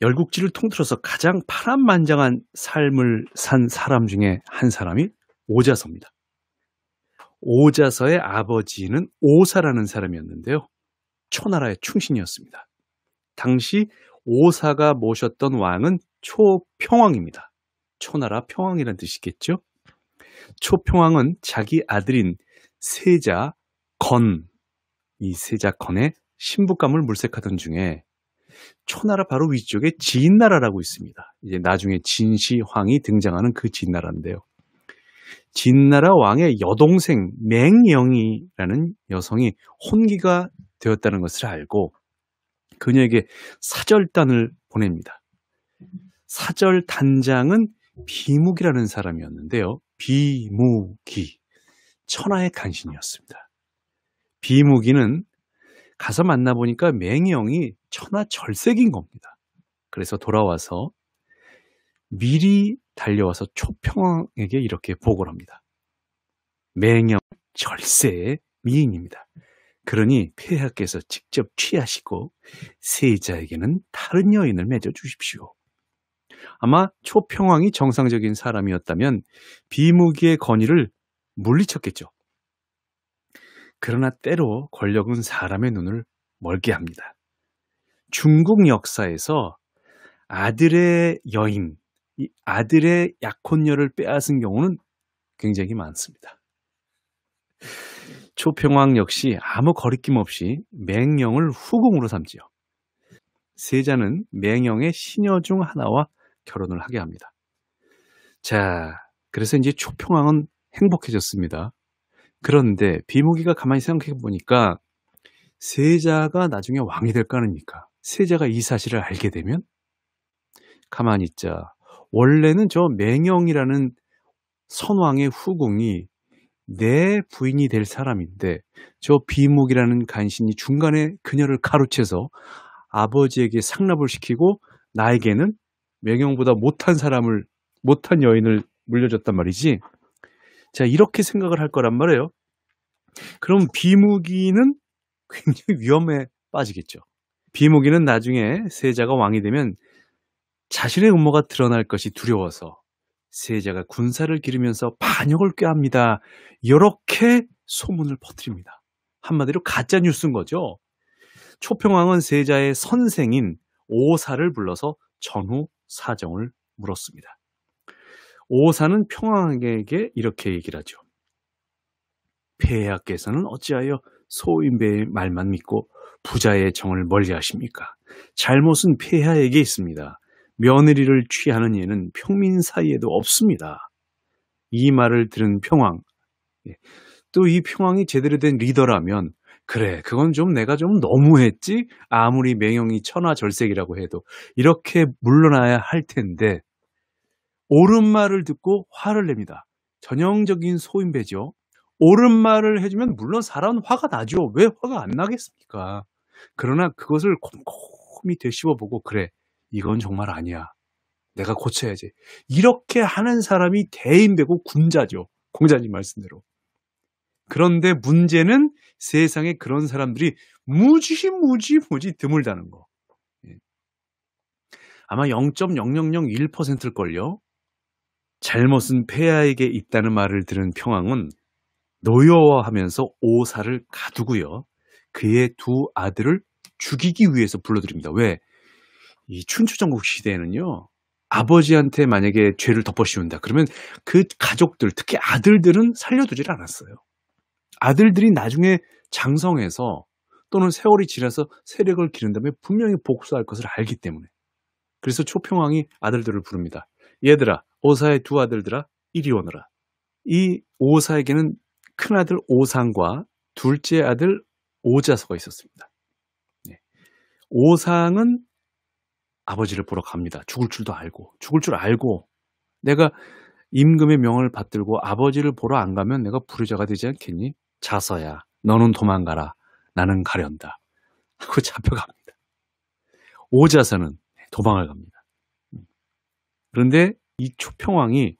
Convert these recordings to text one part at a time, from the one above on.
열국지를 통틀어서 가장 파란만장한 삶을 산 사람 중에 한 사람이 오자서입니다. 오자서의 아버지는 오사라는 사람이었는데요. 초나라의 충신이었습니다. 당시 오사가 모셨던 왕은 초평왕입니다. 초나라 평왕이란 뜻이겠죠? 초평왕은 자기 아들인 세자 건이 세자컨의 신부감을 물색하던 중에 초나라 바로 위쪽에 진나라라고 있습니다. 이제 나중에 진시황이 등장하는 그 진나라인데요. 진나라 왕의 여동생 맹영이라는 여성이 혼기가 되었다는 것을 알고 그녀에게 사절단을 보냅니다. 사절 단장은 비무기라는 사람이었는데요. 비무기. 천하의 간신이었습니다. 비무기는 가서 만나보니까 맹영이 천하절색인 겁니다. 그래서 돌아와서 미리 달려와서 초평왕에게 이렇게 보고를 합니다. 맹영 절세의 미인입니다. 그러니 폐하께서 직접 취하시고 세자에게는 다른 여인을 맺어 주십시오. 아마 초평왕이 정상적인 사람이었다면 비무기의 건의를 물리쳤겠죠. 그러나 때로 권력은 사람의 눈을 멀게 합니다. 중국 역사에서 아들의 여인, 이 아들의 약혼녀를 빼앗은 경우는 굉장히 많습니다. 초평왕 역시 아무 거리낌 없이 맹영을 후궁으로 삼지요. 세자는 맹영의 시녀 중 하나와 결혼을 하게 합니다. 자, 그래서 이제 초평왕은 행복해졌습니다. 그런데 비무기가 가만히 생각해 보니까 세자가 나중에 왕이 될 거 아닙니까? 세자가 이 사실을 알게 되면 가만히 있자. 원래는 저 맹영이라는 선왕의 후궁이 내 부인이 될 사람인데 저 비목이라는 간신이 중간에 그녀를 가로채서 아버지에게 상납을 시키고 나에게는 맹영보다 못한 사람을 못한 여인을 물려줬단 말이지. 자 이렇게 생각을 할 거란 말이에요. 그럼 비무기는 굉장히 위험에 빠지겠죠. 비무기는 나중에 세자가 왕이 되면 자신의 음모가 드러날 것이 두려워서 세자가 군사를 기르면서 반역을 꾀합니다. 이렇게 소문을 퍼뜨립니다. 한마디로 가짜 뉴스인 거죠. 초평왕은 세자의 선생인 오사를 불러서 전후 사정을 물었습니다. 오사는 평왕에게 이렇게 얘기를 하죠. 폐하께서는 어찌하여 소인배의 말만 믿고 부자의 정을 멀리하십니까? 잘못은 폐하에게 있습니다. 며느리를 취하는 예는 평민 사이에도 없습니다. 이 말을 들은 평왕. 예. 또이 평왕이 제대로 된 리더라면 그래, 그건 좀 내가 좀 너무했지? 아무리 맹영이 천하절색이라고 해도 이렇게 물러나야 할 텐데 옳은 말을 듣고 화를 냅니다. 전형적인 소인배죠. 옳은 말을 해주면 물론 사람은 화가 나죠. 왜 화가 안 나겠습니까? 그러나 그것을 곰곰이 되씹어보고 그래 이건 정말 아니야. 내가 고쳐야지. 이렇게 하는 사람이 대인되고 군자죠. 공자님 말씀대로. 그런데 문제는 세상에 그런 사람들이 무지 무지 무지 드물다는 거. 예. 아마 0.0001%일걸요. 잘못은 폐하에게 있다는 말을 들은 평왕은 노여워하면서 오사를 가두고요. 그의 두 아들을 죽이기 위해서 불러드립니다. 왜? 이 춘추전국 시대에는요. 아버지한테 만약에 죄를 덮어씌운다. 그러면 그 가족들, 특히 아들들은 살려두질 않았어요. 아들들이 나중에 장성해서 또는 세월이 지나서 세력을 기른 다음에 분명히 복수할 것을 알기 때문에. 그래서 초평왕이 아들들을 부릅니다. 얘들아, 오사의 두 아들들아, 이리 오너라. 이 오사에게는 큰아들 오상과 둘째 아들 오자서가 있었습니다. 네. 오상은 아버지를 보러 갑니다. 죽을 줄도 알고, 죽을 줄 알고, 내가 임금의 명을 받들고 아버지를 보러 안 가면 내가 불효자가 되지 않겠니? 자서야, 너는 도망가라. 나는 가련다. 하고 그 잡혀갑니다. 오자서는 도망을 갑니다. 음. 그런데 이 초평왕이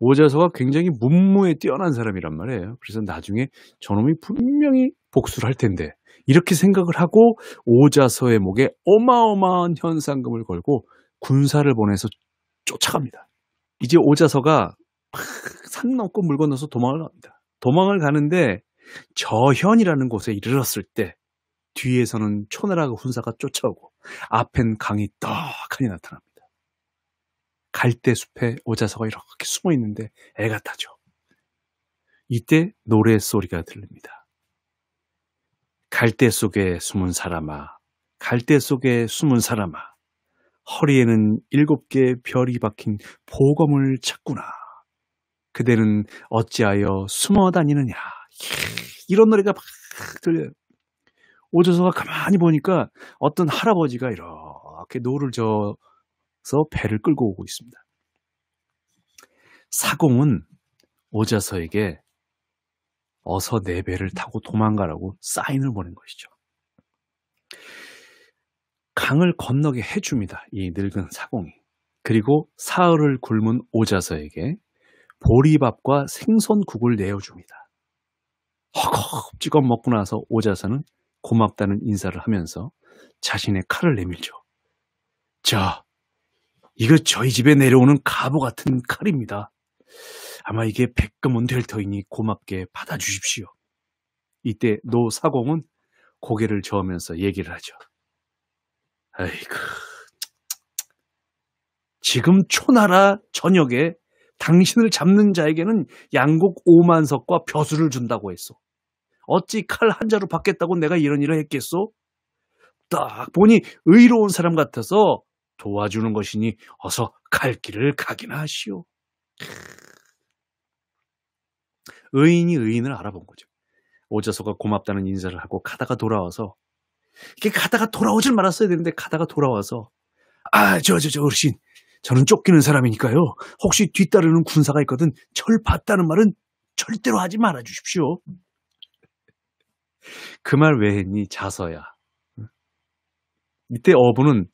오자서가 굉장히 문무에 뛰어난 사람이란 말이에요. 그래서 나중에 저놈이 분명히 복수를 할 텐데 이렇게 생각을 하고 오자서의 목에 어마어마한 현상금을 걸고 군사를 보내서 쫓아갑니다. 이제 오자서가 산 넘고 물건 넣어서 도망을 갑니다. 도망을 가는데 저현이라는 곳에 이르렀을 때 뒤에서는 초나라가 훈사가 쫓아오고 앞엔 강이 떡하니 나타납니다. 갈대숲에 오자서가 이렇게 숨어 있는데 애가 타죠. 이때 노래 소리가 들립니다. 갈대 속에 숨은 사람아, 갈대 속에 숨은 사람아, 허리에는 일곱 개의 별이 박힌 보검을 찾구나. 그대는 어찌하여 숨어 다니느냐. 이런 노래가 막 들려요. 오조서가 가만히 보니까 어떤 할아버지가 이렇게 노를 저 배를 끌고 오고 있습니다. 사공은 오자서에게 어서 내 배를 타고 도망가라고 사인을 보낸 것이죠. 강을 건너게 해줍니다. 이 늙은 사공이. 그리고 사흘을 굶은 오자서에게 보리밥과 생선국을 내어줍니다. 허겁지겁 먹고 나서 오자서는 고맙다는 인사를 하면서 자신의 칼을 내밀죠. 자, 이거 저희 집에 내려오는 가보 같은 칼입니다. 아마 이게 백금은 델 터이니 고맙게 받아주십시오. 이때 노 사공은 고개를 저으면서 얘기를 하죠. 아이고. 지금 초나라 저녁에 당신을 잡는 자에게는 양곡 오만석과 벼수를 준다고 했소. 어찌 칼 한 자루 받겠다고 내가 이런 일을 했겠소? 딱 보니 의로운 사람 같아서 도와주는 것이니 어서 갈 길을 가기나 하시오. 의인이 의인을 알아본 거죠. 오자서가 고맙다는 인사를 하고 가다가 돌아와서 이게 가다가 돌아오질 말았어야 되는데 가다가 돌아와서 아저 저저 저, 저 어르신 저는 쫓기는 사람이니까요. 혹시 뒤따르는 군사가 있거든 절 봤다는 말은 절대로 하지 말아 주십시오. 그 말 왜 했니 자서야. 이때 어부는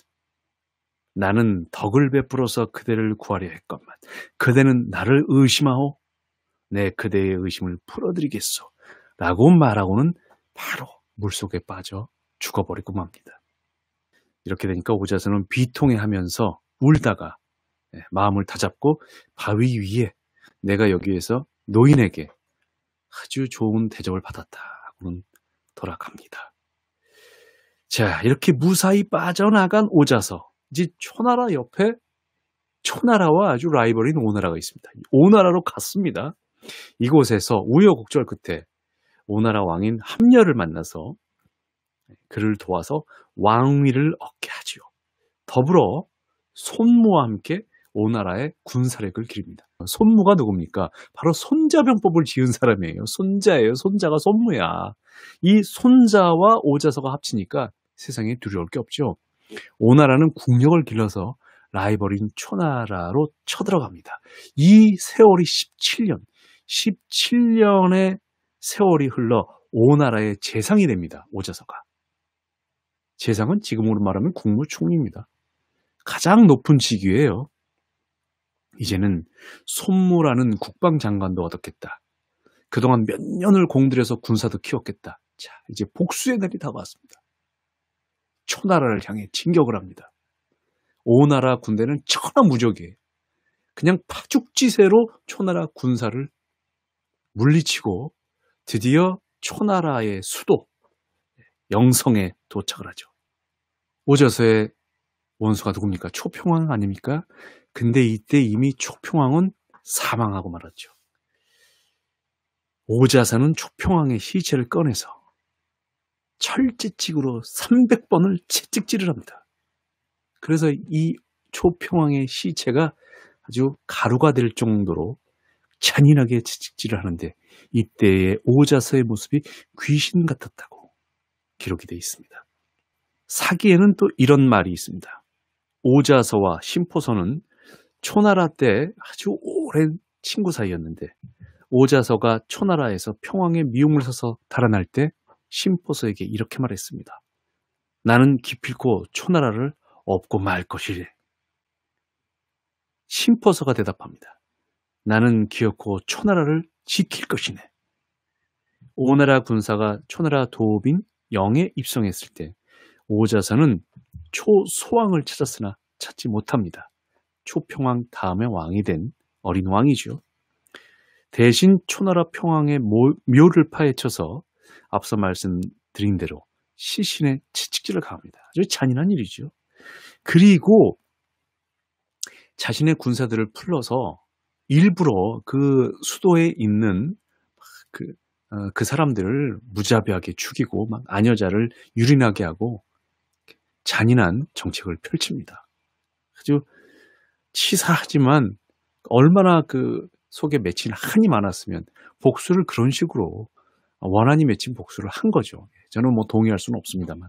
나는 덕을 베풀어서 그대를 구하려 했건만 그대는 나를 의심하오 내 그대의 의심을 풀어드리겠소 라고 말하고는 바로 물속에 빠져 죽어버리고 맙니다. 이렇게 되니까 오자서는 비통해하면서 울다가 예, 마음을 다잡고 바위 위에 내가 여기에서 노인에게 아주 좋은 대접을 받았다고는 돌아갑니다. 자 이렇게 무사히 빠져나간 오자서 이제 초나라 옆에 초나라와 아주 라이벌인 오나라가 있습니다. 오나라로 갔습니다. 이곳에서 우여곡절 끝에 오나라 왕인 함녀를 만나서 그를 도와서 왕위를 얻게 하지요. 더불어 손무와 함께 오나라의 군사력을 기립니다. 손무가 누굽니까? 바로 손자병법을 지은 사람이에요. 손자예요. 손자가 손무야. 이 손자와 오자서가 합치니까 세상에 두려울 게 없죠. 오나라는 국력을 길러서 라이벌인 초나라로 쳐들어갑니다. 이 세월이 17년, 17년의 세월이 흘러 오나라의 재상이 됩니다. 오자서가. 재상은 지금으로 말하면 국무총리입니다. 가장 높은 직위예요. 이제는 손무라는 국방장관도 얻었겠다. 그동안 몇 년을 공들여서 군사도 키웠겠다. 자, 이제 복수의 날이 다가왔습니다. 초나라를 향해 진격을 합니다. 오나라 군대는 천하무적이에요. 그냥 파죽지세로 초나라 군사를 물리치고 드디어 초나라의 수도 영성에 도착을 하죠. 오저서의 원수가 누굽니까? 초평왕 아닙니까? 근데 이때 이미 초평왕은 사망하고 말았죠. 오자사는 초평왕의 시체를 꺼내서 철제칙으로 300번을 채찍질을 합니다. 그래서 이 초평왕의 시체가 아주 가루가 될 정도로 잔인하게 채찍질을 하는데 이때의 오자서의 모습이 귀신 같았다고 기록이 되어 있습니다. 사기에는 또 이런 말이 있습니다. 오자서와 심포서는 초나라 때 아주 오랜 친구 사이였는데 오자서가 초나라에서 평왕의 미움을 사서 달아날 때 심포서에게 이렇게 말했습니다. 나는 기필코 초나라를 업고 말 것이래. 심포서가 대답합니다. 나는 기어코 초나라를 지킬 것이네. 오나라 군사가 초나라 도읍인 영에 입성했을 때 오자서는 초소왕을 찾았으나 찾지 못합니다. 초평왕 다음에 왕이 된 어린 왕이죠. 대신 초나라 평왕의 묘를 파헤쳐서 앞서 말씀드린 대로 시신의 채찍질을 가합니다. 아주 잔인한 일이죠. 그리고 자신의 군사들을 풀러서 일부러 그 수도에 있는 그, 어, 그 사람들을 무자비하게 죽이고 막 아녀자를 유린하게 하고 잔인한 정책을 펼칩니다. 아주 치사하지만 얼마나 그 속에 맺힌 한이 많았으면 복수를 그런 식으로 원한이 맺힌 복수를 한 거죠. 예, 저는 뭐 동의할 수는 없습니다만.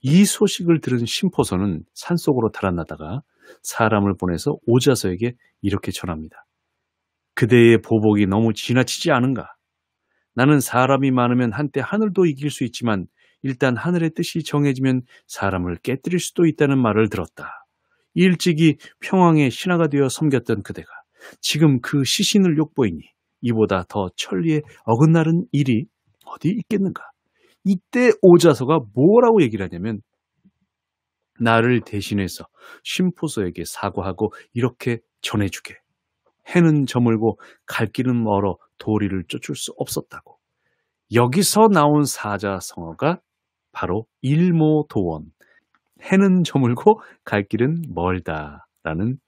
이 소식을 들은 심포서는 산속으로 달아나다가 사람을 보내서 오자서에게 이렇게 전합니다. 그대의 보복이 너무 지나치지 않은가? 나는 사람이 많으면 한때 하늘도 이길 수 있지만 일단 하늘의 뜻이 정해지면 사람을 깨뜨릴 수도 있다는 말을 들었다. 일찍이 평왕의 신하가 되어 섬겼던 그대가 지금 그 시신을 욕보이니 이보다 더 천리에 어긋나는 일이 어디 있겠는가? 이때 오자서가 뭐라고 얘기를 하냐면 나를 대신해서 심포서에게 사과하고 이렇게 전해주게. 해는 저물고 갈 길은 멀어 도리를 쫓을 수 없었다고. 여기서 나온 사자성어가 바로 일모도원. 해는 저물고 갈 길은 멀다라는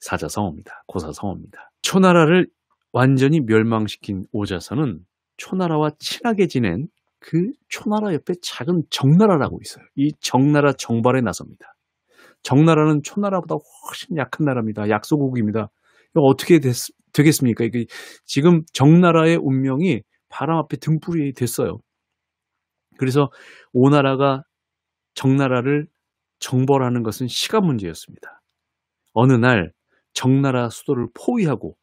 사자성어입니다. 고사성어입니다. 초나라를 완전히 멸망시킨 오자서는 초나라와 친하게 지낸 그 초나라 옆에 작은 정나라라고 있어요. 이 정나라 정발에 나섭니다. 정나라는 초나라보다 훨씬 약한 나라입니다. 약소국입니다. 이거 어떻게 됐, 되겠습니까? 이게 지금 정나라의 운명이 바람 앞에 등불이 됐어요. 그래서 오나라가 정나라를 정벌하는 것은 시간 문제였습니다. 어느 날 정나라 수도를 포위하고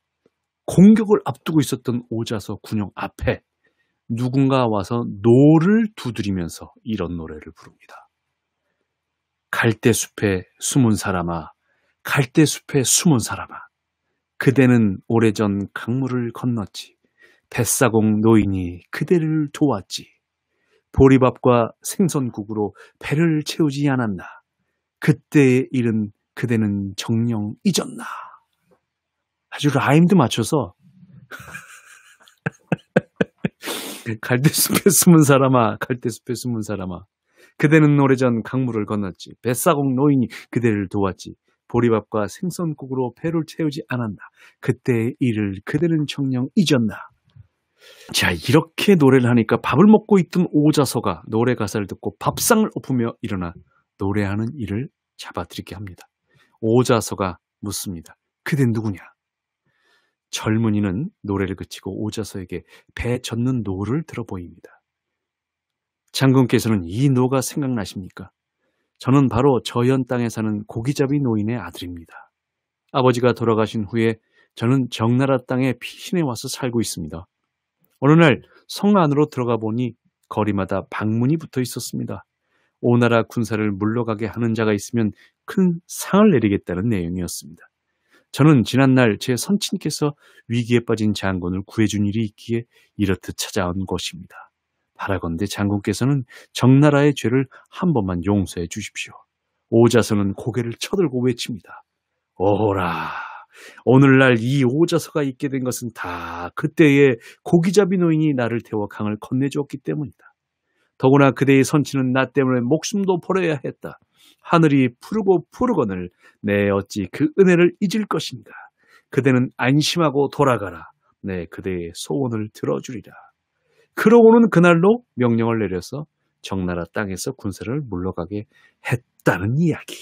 공격을 앞두고 있었던 오자서 군영 앞에 누군가 와서 노를 두드리면서 이런 노래를 부릅니다. 갈대 숲에 숨은 사람아, 갈대 숲에 숨은 사람아, 그대는 오래전 강물을 건넜지. 뱃사공 노인이 그대를 도왔지. 보리밥과 생선국으로 배를 채우지 않았나. 그때의 일은 그대는 정령 잊었나. 아주 라임도 맞춰서 갈대숲에 숨은 사람아 갈대숲에 숨은 사람아 그대는 오래전 강물을 건넜지 뱃사공 노인이 그대를 도왔지 보리밥과 생선국으로 배를 채우지 않았나 그때의 일을 그대는 청령 잊었나 자 이렇게 노래를 하니까 밥을 먹고 있던 오자서가 노래 가사를 듣고 밥상을 엎으며 일어나 노래하는 일을 잡아들이게 합니다 오자서가 묻습니다 그대 누구냐 젊은이는 노래를 그치고 오자서에게 배 젓는 노를 들어보입니다. 장군께서는 이 노가 생각나십니까? 저는 바로 저현 땅에 사는 고기잡이 노인의 아들입니다. 아버지가 돌아가신 후에 저는 정나라 땅에 피신해 와서 살고 있습니다. 어느 날 성 안으로 들어가 보니 거리마다 방문이 붙어 있었습니다. 오나라 군사를 물러가게 하는 자가 있으면 큰 상을 내리겠다는 내용이었습니다. 저는 지난날 제 선친께서 위기에 빠진 장군을 구해준 일이 있기에 이렇듯 찾아온 것입니다. 바라건대 장군께서는 정나라의 죄를 한 번만 용서해 주십시오. 오자서는 고개를 쳐들고 외칩니다. 오라! 오늘날 이 오자서가 있게 된 것은 다 그때의 고기잡이 노인이 나를 태워 강을 건네주었기 때문이다. 더구나 그대의 선치는 나 때문에 목숨도 버려야 했다. 하늘이 푸르고 푸르거늘 내 어찌 그 은혜를 잊을 것인가. 그대는 안심하고 돌아가라. 내 그대의 소원을 들어주리라. 그러고는 그날로 명령을 내려서 정나라 땅에서 군사를 물러가게 했다는 이야기.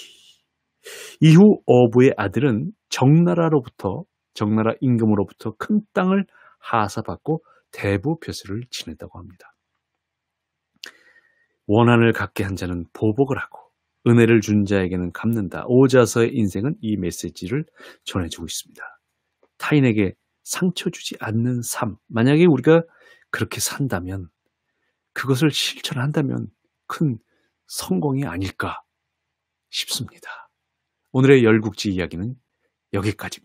이후 어부의 아들은 정나라로부터 정나라 임금으로부터 큰 땅을 하사받고 대부 표슬를 지냈다고 합니다. 원한을 갖게 한 자는 보복을 하고 은혜를 준 자에게는 갚는다. 오자서의 인생은 이 메시지를 전해주고 있습니다. 타인에게 상처 주지 않는 삶. 만약에 우리가 그렇게 산다면 그것을 실천한다면 큰 성공이 아닐까 싶습니다. 오늘의 열국지 이야기는 여기까지입니다.